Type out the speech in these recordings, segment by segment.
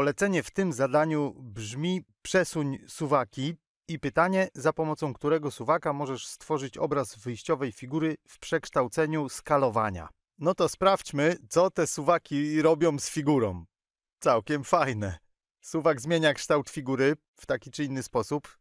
Polecenie w tym zadaniu brzmi przesuń suwaki i pytanie, za pomocą którego suwaka możesz stworzyć obraz wyjściowej figury w przekształceniu skalowania. No to sprawdźmy, co te suwaki robią z figurą. Całkiem fajne. Suwak zmienia kształt figury w taki czy inny sposób.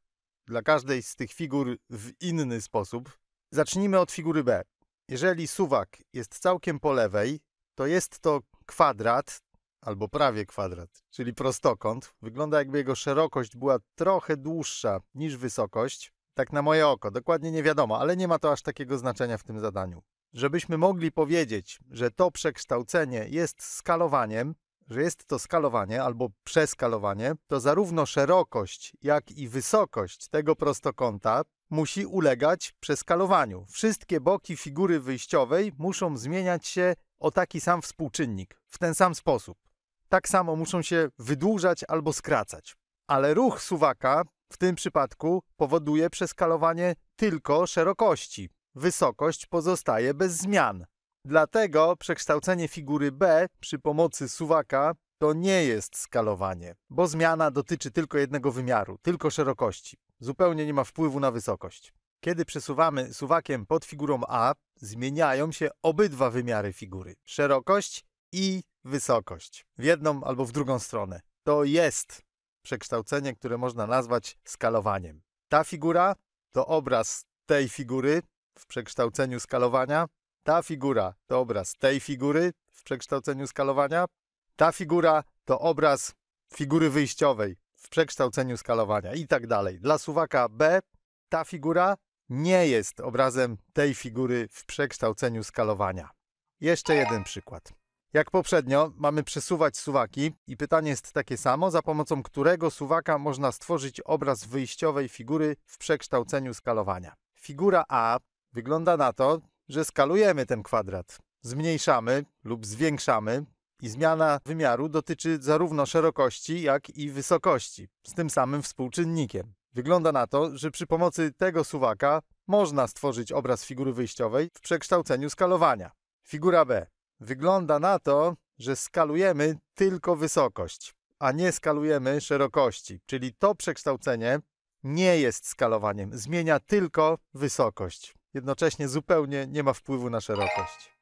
Dla każdej z tych figur w inny sposób. Zacznijmy od figury B. Jeżeli suwak jest całkiem po lewej, to jest to kwadrat, albo prawie kwadrat, czyli prostokąt, wygląda jakby jego szerokość była trochę dłuższa niż wysokość. Tak na moje oko, dokładnie nie wiadomo, ale nie ma to aż takiego znaczenia w tym zadaniu. Żebyśmy mogli powiedzieć, że to przekształcenie jest skalowaniem, że jest to skalowanie albo przeskalowanie, to zarówno szerokość, jak i wysokość tego prostokąta musi ulegać przeskalowaniu. Wszystkie boki figury wyjściowej muszą zmieniać się o taki sam współczynnik, w ten sam sposób tak samo muszą się wydłużać albo skracać. Ale ruch suwaka w tym przypadku powoduje przeskalowanie tylko szerokości. Wysokość pozostaje bez zmian. Dlatego przekształcenie figury B przy pomocy suwaka to nie jest skalowanie, bo zmiana dotyczy tylko jednego wymiaru, tylko szerokości. Zupełnie nie ma wpływu na wysokość. Kiedy przesuwamy suwakiem pod figurą A, zmieniają się obydwa wymiary figury szerokość i wysokość w jedną albo w drugą stronę. To jest przekształcenie, które można nazwać skalowaniem. Ta figura to obraz tej figury w przekształceniu skalowania, ta figura to obraz tej figury w przekształceniu skalowania, ta figura to obraz figury wyjściowej w przekształceniu skalowania i tak dalej. Dla suwaka B ta figura nie jest obrazem tej figury w przekształceniu skalowania. Jeszcze jeden przykład. Jak poprzednio, mamy przesuwać suwaki i pytanie jest takie samo, za pomocą którego suwaka można stworzyć obraz wyjściowej figury w przekształceniu skalowania. Figura A wygląda na to, że skalujemy ten kwadrat. Zmniejszamy lub zwiększamy i zmiana wymiaru dotyczy zarówno szerokości, jak i wysokości, z tym samym współczynnikiem. Wygląda na to, że przy pomocy tego suwaka można stworzyć obraz figury wyjściowej w przekształceniu skalowania. Figura B. Wygląda na to, że skalujemy tylko wysokość, a nie skalujemy szerokości, czyli to przekształcenie nie jest skalowaniem, zmienia tylko wysokość. Jednocześnie zupełnie nie ma wpływu na szerokość.